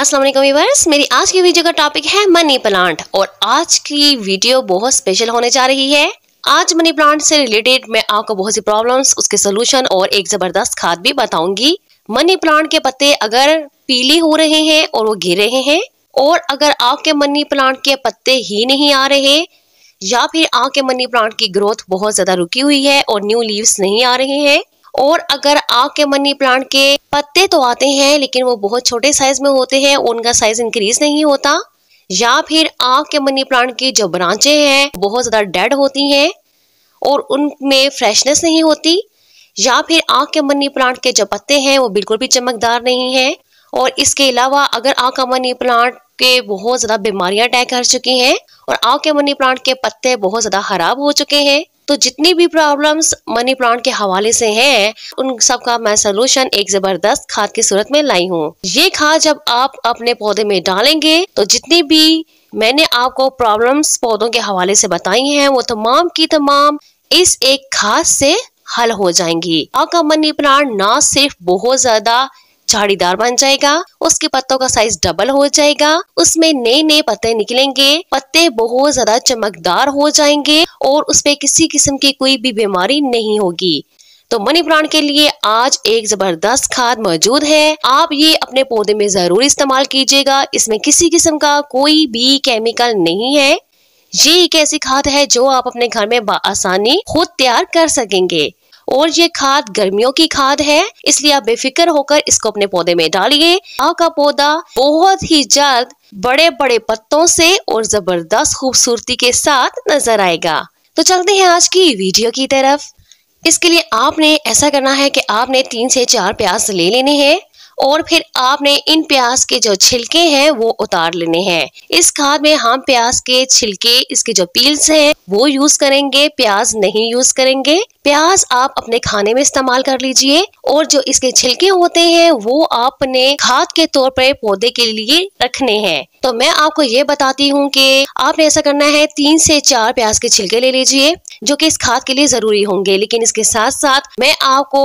अस्सलाम वालेकुम व्यूवर्स मेरी आज की वीडियो का टॉपिक है मनी प्लांट और आज की वीडियो बहुत स्पेशल होने जा रही है आज मनी प्लांट से रिलेटेड मैं आपको बहुत सी प्रॉब्लम्स उसके सोल्यूशन और एक जबरदस्त खाद भी बताऊंगी मनी प्लांट के पत्ते अगर पीले हो रहे हैं और वो गिर रहे हैं और अगर आपके मनी प्लांट के पत्ते ही नहीं आ रहे या फिर आपके मनी प्लांट की ग्रोथ बहुत ज्यादा रुकी हुई है और न्यू लीव्स नहीं आ रहे हैं और अगर आग के मनी प्लांट के पत्ते तो आते हैं लेकिन वो बहुत छोटे साइज में होते हैं उनका साइज इंक्रीज नहीं होता या फिर आग के मनी प्लांट की जो ब्रांचे हैं बहुत ज़्यादा डेड होती हैं और उनमें फ्रेशनेस नहीं होती या फिर आग के मनी प्लांट के जो पत्ते हैं वो बिल्कुल भी चमकदार नहीं है और इसके अलावा अगर आग का मनी प्लांट के बहुत ज़्यादा बीमारियां अटैक कर चुकी हैं और आग के मनी प्लांट के पत्ते बहुत ज़्यादा खराब हो चुके हैं तो जितनी भी प्रॉब्लम्स मनी प्लांट के हवाले से हैं उन सब का मैं सोलूशन एक जबरदस्त खाद की सूरत में लाई हूँ ये खाद जब आप अपने पौधे में डालेंगे तो जितनी भी मैंने आपको प्रॉब्लम्स पौधों के हवाले से बताई हैं वो तमाम की तमाम इस एक खाद से हल हो जाएंगी आपका मनी प्लांट ना सिर्फ बहुत ज्यादा झाड़ीदार बन जाएगा उसके पत्तों का साइज डबल हो जाएगा उसमें नए नए पत्ते निकलेंगे पत्ते बहुत ज्यादा चमकदार हो जाएंगे और उसमें किसी किस्म की कोई भी बीमारी नहीं होगी तो मनी प्लांट के लिए आज एक जबरदस्त खाद मौजूद है आप ये अपने पौधे में जरूर इस्तेमाल कीजिएगा इसमें किसी किस्म का कोई भी केमिकल नहीं है ये एक ऐसी खाद है जो आप अपने घर में आसानी खुद तैयार कर सकेंगे और ये खाद गर्मियों की खाद है इसलिए आप बेफिक्र होकर इसको अपने पौधे में डालिए आ का पौधा बहुत ही जल्द बड़े बड़े पत्तों से और जबरदस्त खूबसूरती के साथ नजर आएगा तो चलते हैं आज की वीडियो की तरफ इसके लिए आपने ऐसा करना है कि आपने तीन से चार प्याज ले लेने हैं और फिर आपने इन प्याज के जो छिलके हैं वो उतार लेने हैं इस खाद में हम प्याज के छिलके इसके जो पील्स हैं वो यूज करेंगे प्याज नहीं यूज करेंगे प्याज आप अपने खाने में इस्तेमाल कर लीजिए और जो इसके छिलके होते हैं वो आपने खाद के तौर पर पौधे के लिए रखने हैं तो मैं आपको ये बताती हूँ कि आपने ऐसा करना है तीन से चार प्याज के छिलके ले लीजिए जो कि इस खाद के लिए जरूरी होंगे लेकिन इसके साथ साथ मैं आपको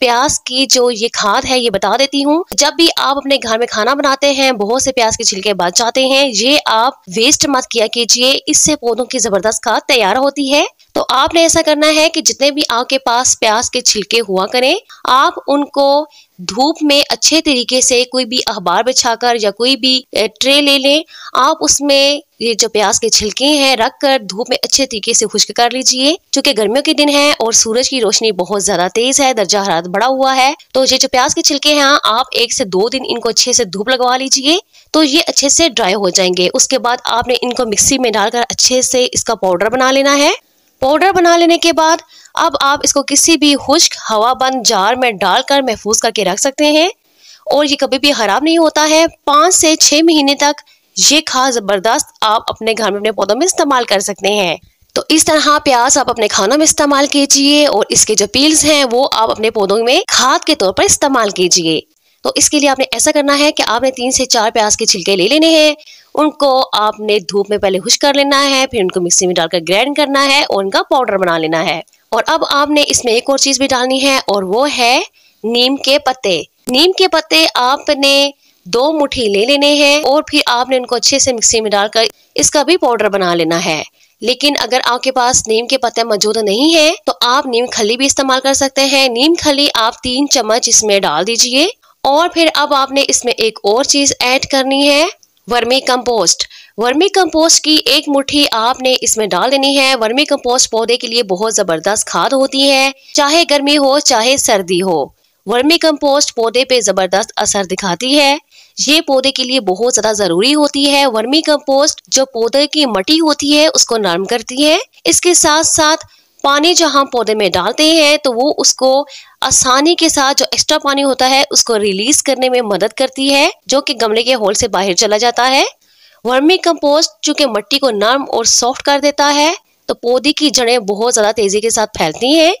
प्याज की जो ये खाद है ये बता देती हूँ जब भी आप अपने घर में खाना बनाते हैं बहुत से प्याज के छिलके बच जाते हैं ये आप वेस्ट मत किया कीजिए इससे पौधों की जबरदस्त खाद तैयार होती है तो आपने ऐसा करना है कि जितने भी आपके पास प्याज के छिलके हुआ करें आप उनको धूप में अच्छे तरीके से कोई भी अखबार बिछाकर या कोई भी ट्रे ले लें आप उसमें ये जो प्याज के छिलके हैं रख कर धूप में अच्छे तरीके से खुश्क कर लीजिए क्योंकि गर्मियों के दिन है और सूरज की रोशनी बहुत ज्यादा तेज है दर्जा हरारत बढ़ा हुआ है तो ये जो प्याज के छिलके हैं आप एक से दो दिन इनको अच्छे से धूप लगवा लीजिए तो ये अच्छे से ड्राई हो जाएंगे उसके बाद आपने इनको मिक्सी में डालकर अच्छे से इसका पाउडर बना लेना है पाउडर बना लेने के बाद अब आप इसको किसी भी खुश्क हवा बंद जार में डालकर महफूज करके रख सकते हैं और ये कभी भी ख़राब नहीं होता है पाँच से छः महीने तक ये खाद ज़बरदस्त आप अपने घर में अपने पौधों में इस्तेमाल कर सकते हैं तो इस तरह प्याज आप अपने खानों में इस्तेमाल कीजिए और इसके जो पील्स हैं वो आप अपने पौधों में खाद के तौर पर इस्तेमाल कीजिए तो इसके लिए आपने ऐसा करना है कि आपने तीन से चार प्याज के छिलके ले लेने हैं उनको आपने धूप में पहले खुश कर लेना है फिर उनको मिक्सी में डालकर ग्राइंड करना है और उनका पाउडर बना लेना है और अब आपने इसमें एक और चीज़ भी डालनी है और वो है नीम के पत्ते नीम के पत्ते आपने दो मुठी ले लेने हैं और फिर आपने उनको अच्छे से मिक्सी में डालकर इसका भी पाउडर बना लेना है लेकिन अगर आपके पास नीम के पत्ते मौजूद नहीं है तो आप नीम खली भी इस्तेमाल कर सकते हैं नीम खली आप तीन चम्मच इसमें डाल दीजिए और फिर अब आपने इसमें एक और चीज़ ऐड करनी है वर्मी कंपोस्ट वर्मी कंपोस्ट की एक मुट्ठी आपने इसमें डाल देनी है वर्मी कंपोस्ट पौधे के लिए बहुत ज़बरदस्त खाद होती है चाहे गर्मी हो चाहे सर्दी हो वर्मी कंपोस्ट पौधे पे ज़बरदस्त असर दिखाती है ये पौधे के लिए बहुत ज़्यादा ज़रूरी होती है वर्मी कंपोस्ट जो पौधे की मटी होती है उसको नरम करती है इसके साथ साथ पानी जब हम पौधे में डालते हैं तो वो उसको आसानी के साथ जो एक्स्ट्रा पानी होता है उसको रिलीज करने में मदद करती है जो कि गमले के होल से बाहर चला जाता है वर्मी कंपोस्ट चूंकि मट्टी को नर्म और सॉफ्ट कर देता है तो पौधे की जड़ें बहुत ज़्यादा तेज़ी के साथ फैलती हैं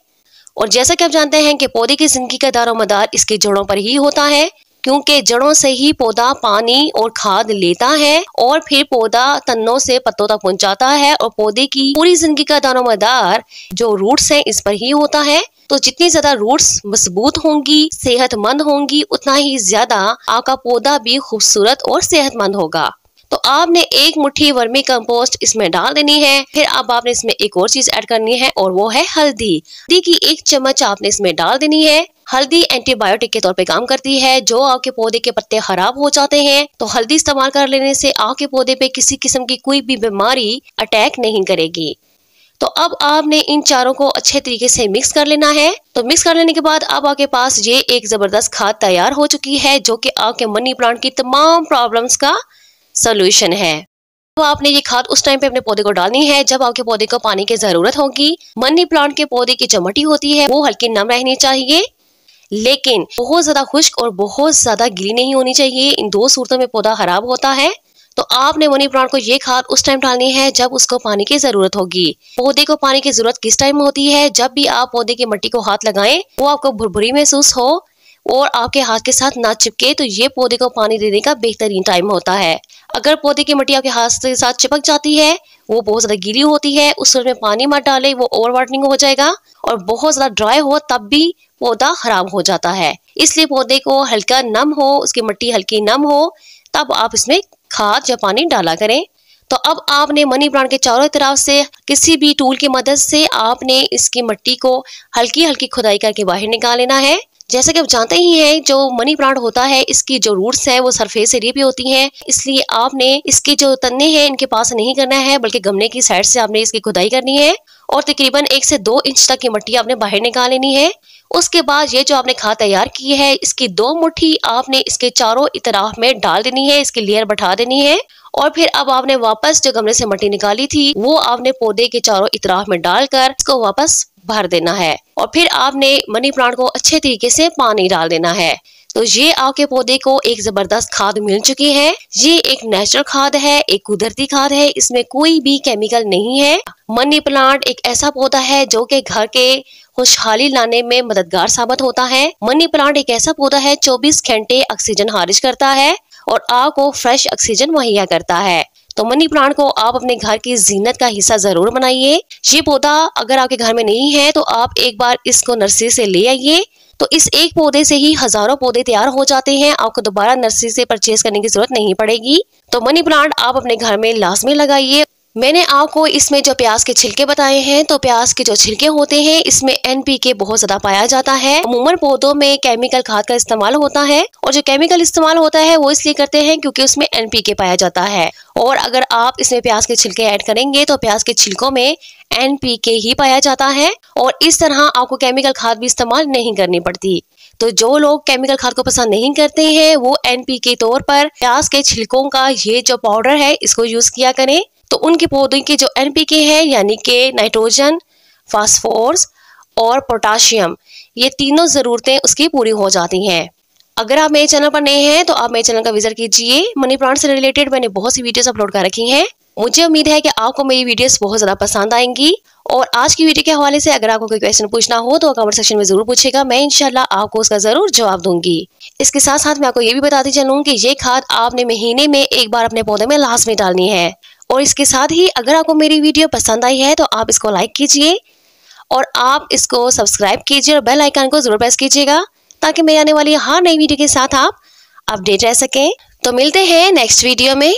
और जैसा कि आप जानते हैं कि पौधे की जिंदगी का दारो मदार इसकी जड़ों पर ही होता है क्योंकि जड़ों से ही पौधा पानी और खाद लेता है और फिर पौधा तनों से पत्तों तक पहुंचाता है और पौधे की पूरी जिंदगी का दानो मदार जो रूट्स है इस पर ही होता है तो जितनी ज्यादा रूट्स मजबूत होंगी सेहतमंद होंगी उतना ही ज्यादा आपका पौधा भी खूबसूरत और सेहतमंद होगा तो आपने एक मुट्ठी वर्मी कंपोस्ट इसमें डाल देनी है फिर अब आपने इसमें एक और चीज ऐड करनी है और वो है हल्दी हल्दी की एक चम्मच आपने इसमें डाल देनी है हल्दी एंटीबायोटिक के तौर पे काम करती है जो आपके पौधे के पत्ते खराब हो जाते हैं तो हल्दी इस्तेमाल कर लेने से आपके पौधे पे किसी किस्म की कोई भी बीमारी अटैक नहीं करेगी तो अब आपने इन चारों को अच्छे तरीके से मिक्स कर लेना है तो मिक्स कर लेने के बाद अब आपके पास ये एक जबरदस्त खाद तैयार हो चुकी है जो कि आपके मनी प्लांट की तमाम प्रॉब्लम्स का सोल्यूशन है तो आपने ये खाद उस टाइम पे अपने पौधे को डालनी है जब आपके पौधे को पानी की जरूरत होगी मनी प्लांट के पौधे की जो मट्टी होती है वो हल्की नम रहनी चाहिए लेकिन बहुत ज्यादा खुश्क और बहुत ज्यादा गिली नहीं होनी चाहिए इन दो सूरतों में पौधा खराब होता है तो आपने मनी प्लांट को ये खाद उस टाइम डालनी है जब उसको पानी की जरूरत होगी पौधे को पानी की जरूरत किस टाइम होती है जब भी आप पौधे की मट्टी को हाथ लगाएं वो आपको भुरभुरी महसूस हो और आपके हाथ के साथ ना चिपके तो ये पौधे को पानी देने का बेहतरीन टाइम होता है अगर पौधे की मटिया आपके हाथ के साथ चिपक जाती है वो बहुत ज़्यादा गीली होती है उस में पानी मत डाले वो ओवर वाटरिंग हो जाएगा और बहुत ज़्यादा ड्राई हो तब भी पौधा खराब हो जाता है इसलिए पौधे को हल्का नम हो उसकी मट्टी हल्की नम हो तब आप इसमें खाद या पानी डाला करें तो अब आपने मनी प्लांट के चारों तरफ से किसी भी टूल की मदद से आपने इसकी मट्टी को हल्की हल्की खुदाई करके बाहर निकाल लेना है जैसे कि आप जानते ही हैं जो मनी प्लांट होता है इसकी जो रूट्स हैं वो सरफेस एरिया पे होती हैं इसलिए आपने इसके जो तन्ने हैं इनके पास नहीं करना है बल्कि गमले की साइड से आपने इसकी खुदाई करनी है और तकरीबन एक से दो इंच तक की मट्टी आपने बाहर निकाल लेनी है उसके बाद ये जो आपने खाद तैयार की है इसकी दो मुठ्ठी आपने इसके चारों इतराफ में डाल देनी है इसकी लेयर बैठा देनी है और फिर अब आपने वापस जो गमले से मट्टी निकाली थी वो आपने पौधे के चारों इतराफ में डालकर इसको वापस भर देना है और फिर आपने मनी प्लांट को अच्छे तरीके से पानी डाल देना है तो ये आपके पौधे को एक जबरदस्त खाद मिल चुकी है ये एक नेचुरल खाद है एक कुदरती खाद है इसमें कोई भी केमिकल नहीं है मनी प्लांट एक ऐसा पौधा है जो कि घर के खुशहाली लाने में मददगार साबित होता है मनी प्लांट एक ऐसा पौधा है 24 घंटे ऑक्सीजन हारिश करता है और आपको फ्रेश ऑक्सीजन मुहैया करता है तो मनी प्लांट को आप अपने घर की जीनत का हिस्सा जरूर बनाइए ये पौधा अगर आपके घर में नहीं है तो आप एक बार इसको नर्सरी से ले आइए तो इस एक पौधे से ही हजारों पौधे तैयार हो जाते हैं आपको दोबारा नर्सरी से परचेज करने की जरूरत नहीं पड़ेगी तो मनी प्लांट आप अपने घर में लाजमी लगाइए मैंने आपको इसमें जो प्याज के छिलके बताए हैं तो प्याज के जो छिलके होते हैं इसमें एनपीके बहुत ज्यादा पाया जाता है अमूमन पौधों में केमिकल खाद का इस्तेमाल होता है और जो केमिकल इस्तेमाल होता है वो इसलिए करते हैं क्योंकि उसमें एनपीके पाया जाता है और अगर आप इसमें प्याज के छिलके ऐड करेंगे तो प्याज के छिलकों में एनपीके ही पाया जाता है और इस तरह आपको केमिकल खाद भी इस्तेमाल नहीं करनी पड़ती तो जो लोग केमिकल खाद को पसंद नहीं करते हैं वो एनपी के तौर पर प्याज के छिलकों का ये जो पाउडर है इसको यूज किया करें तो उनके पौधों के जो एन है यानी कि नाइट्रोजन फॉस्फोर्स और पोटाशियम ये तीनों ज़रूरतें उसकी पूरी हो जाती हैं अगर आप मेरे चैनल पर नए हैं तो आप मेरे चैनल का विजिट कीजिए मनी प्लांट से रिलेटेड मैंने बहुत सी वीडियोस अपलोड कर रखी हैं मुझे उम्मीद है कि आपको मेरी वीडियोस बहुत ज़्यादा पसंद आएंगी और आज की वीडियो के हवाले से अगर आपको कोई क्वेश्चन पूछना हो तो कमेंट सेक्शन में ज़रूर पूछेगा मैं इनशाला आपको उसका ज़रूर जवाब दूंगी इसके साथ साथ मैं आपको ये भी बताती चलूँ कि ये खाद आपने महीने में एक बार अपने पौधे में लाश में डालनी है और इसके साथ ही अगर आपको मेरी वीडियो पसंद आई है तो आप इसको लाइक कीजिए और आप इसको सब्सक्राइब कीजिए और बेल आइकन को जरूर प्रेस कीजिएगा ताकि मेरी आने वाली हर नई वीडियो के साथ आप अपडेट रह सकें तो मिलते हैं नेक्स्ट वीडियो में